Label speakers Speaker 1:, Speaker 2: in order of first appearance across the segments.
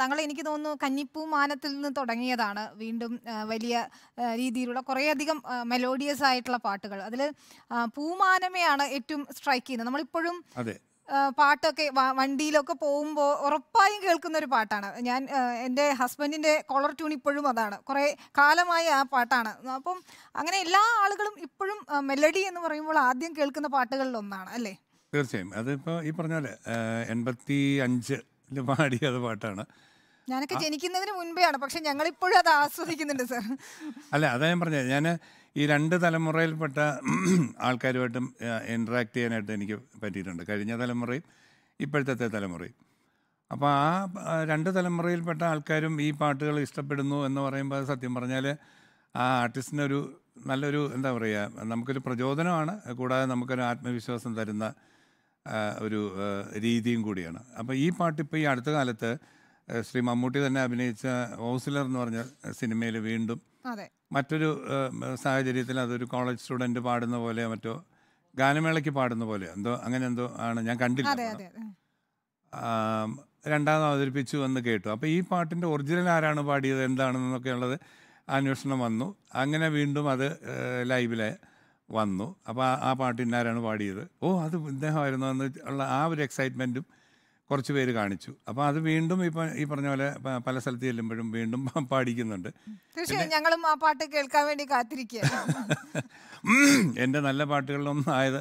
Speaker 1: താങ്കൾ എനിക്ക് തോന്നുന്നു കന്നിപ്പൂ മാനത്തിൽ നിന്ന് തുടങ്ങിയതാണ് വീണ്ടും വലിയ രീതിയിലുള്ള കുറേയധികം മെലോഡിയസ് ആയിട്ടുള്ള പാട്ടുകൾ അതിൽ പൂമാനമയാണ് ഏറ്റവും സ്ട്രൈക്ക് ചെയ്യുന്നത് നമ്മളിപ്പോഴും പാട്ടൊക്കെ വണ്ടിയിലൊക്കെ പോകുമ്പോൾ ഉറപ്പായും കേൾക്കുന്ന ഒരു പാട്ടാണ് ഞാൻ എൻ്റെ ഹസ്ബൻഡിൻ്റെ കോളർ ട്യൂൺ ഇപ്പോഴും അതാണ് കുറേ കാലമായി ആ പാട്ടാണ് അപ്പം അങ്ങനെ എല്ലാ ആളുകളും ഇപ്പോഴും മെലഡി എന്ന് പറയുമ്പോൾ ആദ്യം കേൾക്കുന്ന പാട്ടുകളിൽ ഒന്നാണ് അല്ലേ
Speaker 2: തീർച്ചയായും അതിപ്പോൾ ഈ പറഞ്ഞാൽ എൺപത്തി അഞ്ച് പാടിയത് പാട്ടാണ്
Speaker 1: ഞാനൊക്കെ ജനിക്കുന്നതിന് മുൻപേ ആണ് പക്ഷെ ഞങ്ങൾ ഇപ്പോഴും അത് ആസ്വദിക്കുന്നുണ്ട് സർ
Speaker 2: അല്ല അതാ ഞാൻ പറഞ്ഞത് ഞാൻ ഈ രണ്ട് തലമുറയിൽപ്പെട്ട ആൾക്കാരുമായിട്ടും ഇൻട്രാക്ട് ചെയ്യാനായിട്ട് എനിക്ക് പറ്റിയിട്ടുണ്ട് കഴിഞ്ഞ തലമുറയും ഇപ്പോഴത്തെ തലമുറയും അപ്പോൾ ആ രണ്ട് തലമുറയിൽപ്പെട്ട ആൾക്കാരും ഈ പാട്ടുകൾ ഇഷ്ടപ്പെടുന്നു എന്ന് പറയുമ്പോൾ സത്യം പറഞ്ഞാൽ ആ ആർട്ടിസ്റ്റിനൊരു നല്ലൊരു എന്താ പറയുക നമുക്കൊരു പ്രചോദനമാണ് കൂടാതെ നമുക്കൊരു ആത്മവിശ്വാസം തരുന്ന ഒരു രീതിയും കൂടിയാണ് അപ്പോൾ ഈ പാട്ട് ഇപ്പോൾ ഈ അടുത്ത കാലത്ത് ശ്രീ മമ്മൂട്ടി തന്നെ അഭിനയിച്ച ഓസിലർ എന്ന് പറഞ്ഞ സിനിമയിൽ വീണ്ടും മറ്റൊരു സാഹചര്യത്തിൽ അതൊരു കോളേജ് സ്റ്റുഡൻറ് പാടുന്ന പോലെ മറ്റോ ഗാനമേളയ്ക്ക് പാടുന്ന പോലെ എന്തോ അങ്ങനെ എന്തോ ആണ് ഞാൻ കണ്ടില്ല രണ്ടാമത് അവതരിപ്പിച്ചു എന്ന് കേട്ടു അപ്പോൾ ഈ പാട്ടിൻ്റെ ഒറിജിനൽ ആരാണ് പാടിയത് എന്താണെന്നൊക്കെയുള്ളത് അന്വേഷണം വന്നു അങ്ങനെ വീണ്ടും അത് ലൈവിലെ വന്നു അപ്പോൾ ആ ഇന്നാരാണ് പാടിയത് ഓ അത് ഇദ്ദേഹമായിരുന്നു എന്ന് ഉള്ള ആ ഒരു എക്സൈറ്റ്മെൻറ്റും കുറച്ച് പേര് കാണിച്ചു അപ്പോൾ അത് വീണ്ടും ഇപ്പം ഈ പറഞ്ഞ പോലെ പല സ്ഥലത്ത് ചെല്ലുമ്പോഴും വീണ്ടും പാടിക്കുന്നുണ്ട്
Speaker 1: തീർച്ചയായും ഞങ്ങളും ആ പാട്ട് കേൾക്കാൻ വേണ്ടി കാത്തിരിക്കുക
Speaker 2: എൻ്റെ നല്ല പാട്ടുകളിലൊന്നും ആയത്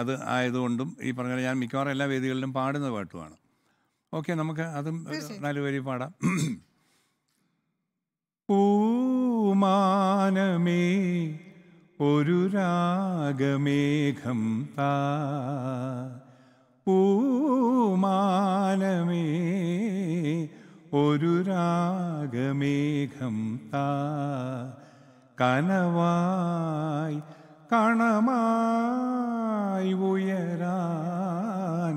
Speaker 2: അത് ആയതുകൊണ്ടും ഈ പറഞ്ഞ ഞാൻ മിക്കവാറും എല്ലാ വേദികളിലും പാടുന്ന പാട്ടുമാണ് ഓക്കെ നമുക്ക് അതും നാല് പേര് പാടാം പൂമാനമേ ഒരു രാഗമേഘം താ പൂമാനമേ ഒരു രാഗമേഘം താ കനവായി കണമായി ഉയരാൻ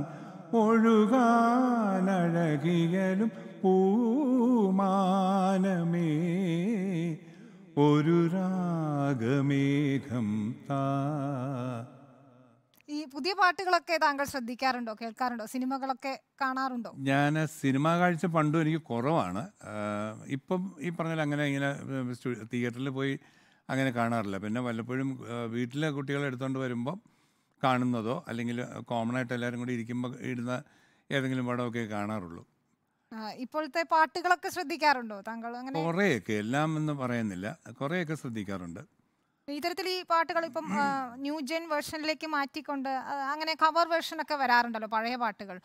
Speaker 2: ഒഴുകാനഴകിയലും പൂമാനമേ ഒരു രാഗമേഘം താ ഈ പുതിയ
Speaker 1: പാട്ടുകളൊക്കെ താങ്കൾ ശ്രദ്ധിക്കാറുണ്ടോ കേൾക്കാറുണ്ടോ സിനിമകളൊക്കെ കാണാറുണ്ടോ
Speaker 2: ഞാൻ സിനിമാ കാഴ്ച പണ്ടും എനിക്ക് കുറവാണ് ഇപ്പം ഈ പറഞ്ഞാൽ അങ്ങനെ ഇങ്ങനെ തിയേറ്ററിൽ പോയി അങ്ങനെ കാണാറില്ല പിന്നെ വല്ലപ്പോഴും വീട്ടിലെ കുട്ടികളെ എടുത്തുകൊണ്ട് വരുമ്പോൾ കാണുന്നതോ അല്ലെങ്കിൽ കോമൺ ആയിട്ട് എല്ലാവരും കൂടി ഇരിക്കുമ്പോൾ ഇടുന്ന ഏതെങ്കിലും പടമൊക്കെ കാണാറുള്ളൂ
Speaker 1: ഇപ്പോഴത്തെ പാട്ടുകളൊക്കെ ശ്രദ്ധിക്കാറുണ്ടോ താങ്കൾ അങ്ങനെ
Speaker 2: കുറേയൊക്കെ എല്ലാം എന്ന് പറയുന്നില്ല കുറേയൊക്കെ ശ്രദ്ധിക്കാറുണ്ട്
Speaker 1: ഇത്തരത്തിൽ ഈ പാട്ടുകൾ ഇപ്പം ന്യൂ ജെൻ വേർഷനിലേക്ക് മാറ്റിക്കൊണ്ട് അങ്ങനെ കവർ വേർഷൻ ഒക്കെ വരാറുണ്ടല്ലോ പഴയ പാട്ടുകൾ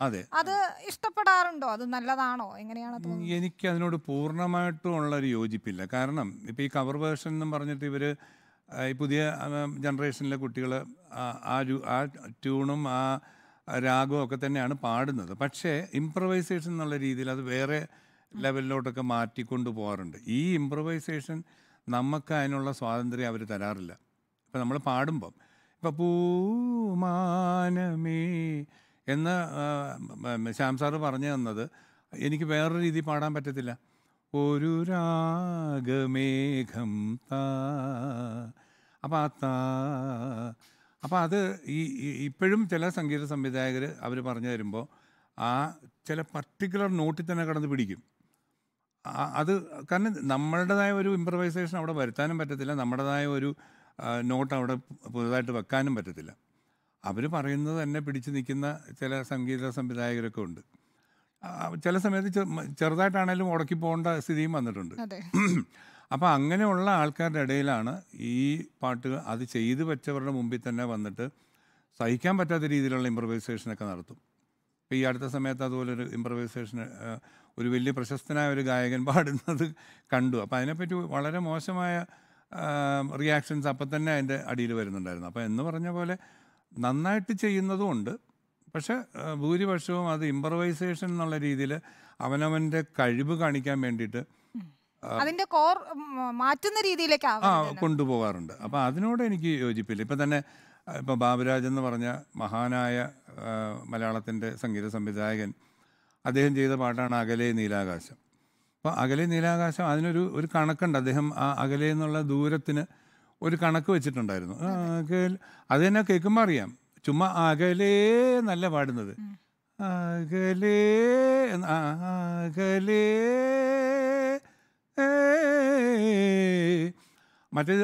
Speaker 1: അത് ഇഷ്ടപ്പെടാറുണ്ടോ അത് നല്ലതാണോ എങ്ങനെയാണ്
Speaker 2: എനിക്ക് അതിനോട് പൂർണ്ണമായിട്ടും ഉള്ള ഒരു യോജിപ്പില്ല കാരണം ഇപ്പൊ ഈ കവർ വേർഷൻ എന്ന് പറഞ്ഞിട്ട് ഇവര് ഈ പുതിയ ജനറേഷനിലെ കുട്ടികൾ ആ ആ ട്യൂണും ആ രാഗമൊക്കെ തന്നെയാണ് പാടുന്നത് പക്ഷേ ഇമ്പ്രവൈസേഷൻ എന്നുള്ള രീതിയിൽ അത് വേറെ ലെവലിലോട്ടൊക്കെ മാറ്റിക്കൊണ്ട് പോകാറുണ്ട് ഈ ഇമ്പ്രവൈസേഷൻ നമുക്ക് അതിനുള്ള സ്വാതന്ത്ര്യം അവർ തരാറില്ല ഇപ്പം നമ്മൾ പാടുമ്പം ഇപ്പം പൂമാനമേ എന്ന് ശ്യാം സാറ് പറഞ്ഞു തന്നത് എനിക്ക് വേറൊരു രീതി പാടാൻ പറ്റത്തില്ല ഒരു രാഗമേഘം താ അപ്പം ആ താ അപ്പോൾ അത് ഈ ഇപ്പോഴും ചില സംഗീത സംവിധായകർ അവർ പറഞ്ഞു തരുമ്പോൾ ആ ചില പർട്ടിക്കുലർ നോട്ടിൽ തന്നെ കടന്ന് പിടിക്കും അത് കാരണം നമ്മളുടേതായ ഒരു ഇമ്പ്രവൈസേഷൻ അവിടെ വരുത്താനും പറ്റത്തില്ല നമ്മുടേതായ ഒരു നോട്ട് അവിടെ പുതുതായിട്ട് വെക്കാനും പറ്റത്തില്ല അവർ പറയുന്നത് തന്നെ പിടിച്ചു നിൽക്കുന്ന ചില സംഗീത സംവിധായകരൊക്കെ ഉണ്ട് ചില സമയത്ത് ചെറുതായിട്ടാണേലും ഉടക്കി പോകേണ്ട സ്ഥിതിയും വന്നിട്ടുണ്ട് അപ്പോൾ അങ്ങനെയുള്ള ആൾക്കാരുടെ ഇടയിലാണ് ഈ പാട്ട് അത് ചെയ്തു വെച്ചവരുടെ മുമ്പിൽ തന്നെ വന്നിട്ട് സഹിക്കാൻ പറ്റാത്ത രീതിയിലുള്ള ഇമ്പ്രവൈസേഷനൊക്കെ നടത്തും ഇപ്പോൾ ഈ അടുത്ത സമയത്ത് അതുപോലൊരു ഇമ്പ്രവൈസേഷന് ഒരു വലിയ പ്രശസ്തനായ ഒരു ഗായകൻ പാടുന്നത് കണ്ടു അപ്പോൾ അതിനെപ്പറ്റി വളരെ മോശമായ റിയാക്ഷൻസ് അപ്പം തന്നെ അതിൻ്റെ അടിയിൽ വരുന്നുണ്ടായിരുന്നു അപ്പോൾ എന്ന് പറഞ്ഞ പോലെ നന്നായിട്ട് ചെയ്യുന്നതും ഉണ്ട് പക്ഷേ ഭൂരിപക്ഷവും അത് ഇമ്പ്രവൈസേഷൻ എന്നുള്ള രീതിയിൽ അവനവൻ്റെ കഴിവ് കാണിക്കാൻ വേണ്ടിയിട്ട്
Speaker 1: അതിന്റെ കോർ മാറ്റുന്ന രീതിയിലേക്ക് ആ
Speaker 2: കൊണ്ടുപോകാറുണ്ട് അപ്പൊ അതിനോട് എനിക്ക് യോജിപ്പില്ല ഇപ്പൊ തന്നെ ഇപ്പൊ ബാബുരാജ് എന്ന് പറഞ്ഞ മഹാനായ മലയാളത്തിന്റെ സംഗീത സംവിധായകൻ അദ്ദേഹം ചെയ്ത പാട്ടാണ് അകലെ നീലാകാശം അപ്പോൾ അകലെ നീലാകാശം അതിനൊരു ഒരു കണക്കുണ്ട് അദ്ദേഹം ആ അകലെ എന്നുള്ള ദൂരത്തിന് ഒരു കണക്ക് വെച്ചിട്ടുണ്ടായിരുന്നു അത് തന്നെ കേൾക്കുമ്പോൾ അറിയാം ചുമ്മാ അകലേ നല്ല പാടുന്നത് അകലേ അകലേ മറ്റേത്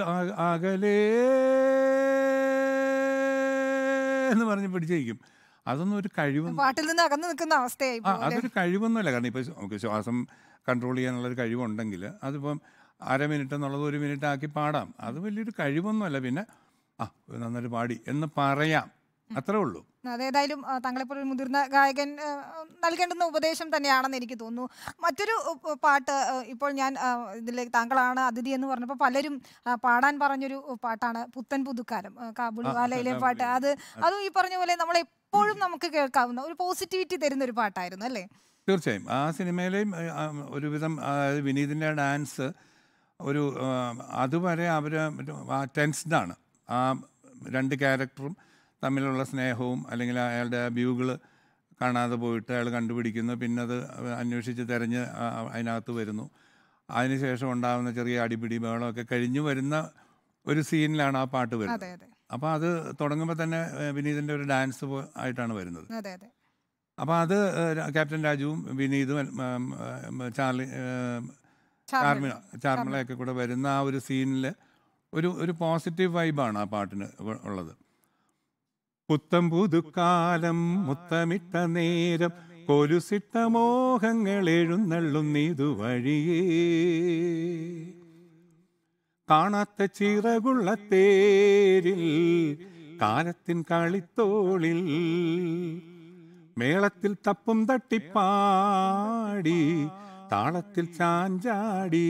Speaker 2: അകലെ എന്ന് പറഞ്ഞ് പിടിച്ചേക്കും അതൊന്നും ഒരു കഴിവ്
Speaker 1: പാട്ടിൽ നിന്ന് അകന്നു നിൽക്കുന്ന അവസ്ഥയായി അതൊരു
Speaker 2: കഴിവൊന്നുമല്ല കാരണം ഇപ്പം ശ്വാസം കൺട്രോൾ ചെയ്യാനുള്ള ഒരു കഴിവുണ്ടെങ്കിൽ അതിപ്പം അര മിനിറ്റ് എന്നുള്ളത് ഒരു മിനിറ്റ് ആക്കി പാടാം അത് വലിയൊരു കഴിവൊന്നുമല്ല പിന്നെ ആ നന്നായിട്ട് പാടി എന്ന് പറയാം അത്രേ ഉള്ളൂ
Speaker 1: അതേതായാലും ഒരു മുതിർന്ന ഗായകൻ നൽകേണ്ടുന്ന ഉപദേശം തന്നെയാണെന്ന് എനിക്ക് തോന്നുന്നു മറ്റൊരു പാട്ട് ഇപ്പോൾ ഞാൻ ഇതിൽ താങ്കളാണ് അതിഥി എന്ന് പറഞ്ഞപ്പോൾ പലരും പാടാൻ പറഞ്ഞൊരു പാട്ടാണ് പുത്തൻ പുതുക്കാലം കാബുളിവാലയിലെ പാട്ട് അത് അതും ഈ പറഞ്ഞ പോലെ നമ്മൾ എപ്പോഴും നമുക്ക് കേൾക്കാവുന്ന ഒരു പോസിറ്റിവിറ്റി തരുന്ന ഒരു പാട്ടായിരുന്നു അല്ലേ
Speaker 2: തീർച്ചയായും ആ സിനിമയിലെയും ഒരുവിധം വിനീതിൻ്റെ ഡാൻസ് ഒരു അതുവരെ അവർ ടെൻസ്ഡാണ് ആ രണ്ട് ക്യാരക്ടറും തമ്മിലുള്ള സ്നേഹവും അല്ലെങ്കിൽ അയാളുടെ വ്യൂകൾ കാണാതെ പോയിട്ട് അയാൾ കണ്ടുപിടിക്കുന്നു പിന്നെ അത് അന്വേഷിച്ച് തിരഞ്ഞ് അതിനകത്ത് വരുന്നു അതിനുശേഷം ഉണ്ടാകുന്ന ചെറിയ അടിപിടി ബഹളമൊക്കെ കഴിഞ്ഞു വരുന്ന ഒരു സീനിലാണ് ആ പാട്ട് വരുന്നത് അപ്പോൾ അത് തുടങ്ങുമ്പോൾ തന്നെ വിനീതിൻ്റെ ഒരു ഡാൻസ് ആയിട്ടാണ് വരുന്നത് അപ്പോൾ അത് ക്യാപ്റ്റൻ രാജുവും വിനീതും ചാർലി ചാർമിള ചാർമിളയൊക്കെ കൂടെ വരുന്ന ആ ഒരു സീനിൽ ഒരു ഒരു പോസിറ്റീവ് വൈബാണ് ആ പാട്ടിന് ഉള്ളത് പുത്തം പുതുക്കാലം മുത്തമിട്ട നേരം കൊലുസിട്ട മോഹങ്ങൾ എഴുന്നള്ളുന്നീതു വഴിയേ കാണാത്ത ചിറകുള്ള തേരിൽ കാലത്തിൻ കളിത്തോളിൽ മേളത്തിൽ തപ്പും തട്ടിപ്പാടി താളത്തിൽ ചാഞ്ചാടി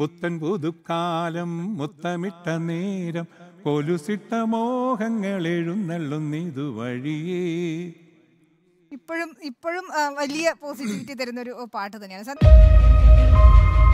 Speaker 2: പുത്തൻ പുതുക്കാലം മുത്തമിട്ട നേരം കൊലുസിട്ട മോഹങ്ങൾ എഴുന്നള്ളുന്നിതു വഴിയേ
Speaker 1: ഇപ്പോഴും ഇപ്പോഴും വലിയ പോസിറ്റിവിറ്റി തരുന്ന ഒരു പാട്ട് തന്നെയാണ് സത്യം